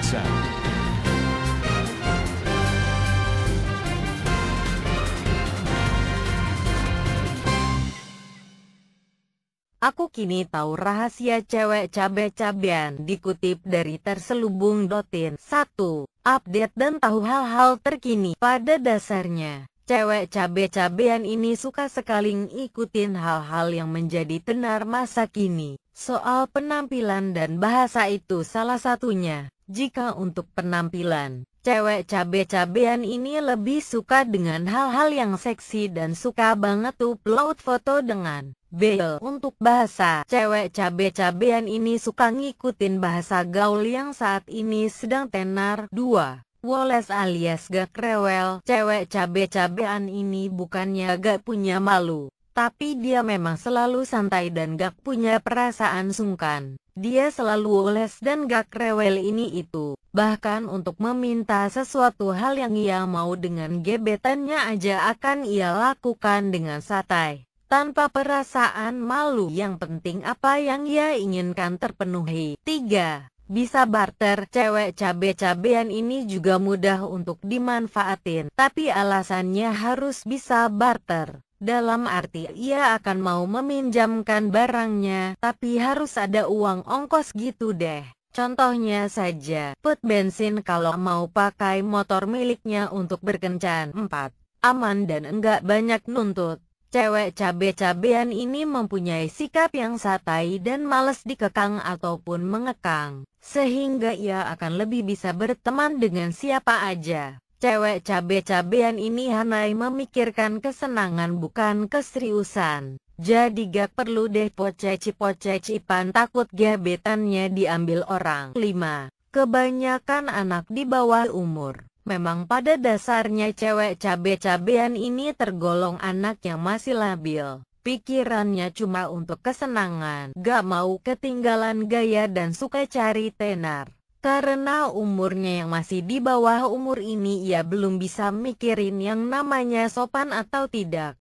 Center. Aku kini tahu rahasia cewek cabe-cabean dikutip dari terselubung.in 1. Update dan tahu hal-hal terkini pada dasarnya. Cewek cabe-cabean ini suka sekali ngikutin hal-hal yang menjadi tenar masa kini. Soal penampilan dan bahasa itu salah satunya. Jika untuk penampilan, cewek cabe-cabean ini lebih suka dengan hal-hal yang seksi dan suka banget upload foto dengan Bel Untuk bahasa, cewek cabe-cabean ini suka ngikutin bahasa gaul yang saat ini sedang tenar. 2. Woles alias gak rewel, cewek cabe-cabean ini bukannya gak punya malu, tapi dia memang selalu santai dan gak punya perasaan sungkan. Dia selalu oles dan gak rewel ini itu. Bahkan untuk meminta sesuatu hal yang ia mau dengan gebetannya aja akan ia lakukan dengan santai. Tanpa perasaan malu yang penting apa yang ia inginkan terpenuhi. 3. Bisa barter, cewek cabe-cabean ini juga mudah untuk dimanfaatin, tapi alasannya harus bisa barter. Dalam arti ia akan mau meminjamkan barangnya, tapi harus ada uang ongkos gitu deh. Contohnya saja, put bensin kalau mau pakai motor miliknya untuk berkencan 4. Aman dan enggak banyak nuntut. Cewek cabe-cabean ini mempunyai sikap yang satai dan males dikekang ataupun mengekang, sehingga ia akan lebih bisa berteman dengan siapa aja. Cewek cabe-cabean ini Hanai memikirkan kesenangan bukan keseriusan. Jadi gak perlu deh poceci-pocecipan takut gebetannya diambil orang. 5. Kebanyakan anak di bawah umur. Memang pada dasarnya cewek cabe-cabean ini tergolong anak yang masih labil. Pikirannya cuma untuk kesenangan, gak mau ketinggalan gaya dan suka cari tenar. Karena umurnya yang masih di bawah umur ini ia belum bisa mikirin yang namanya sopan atau tidak.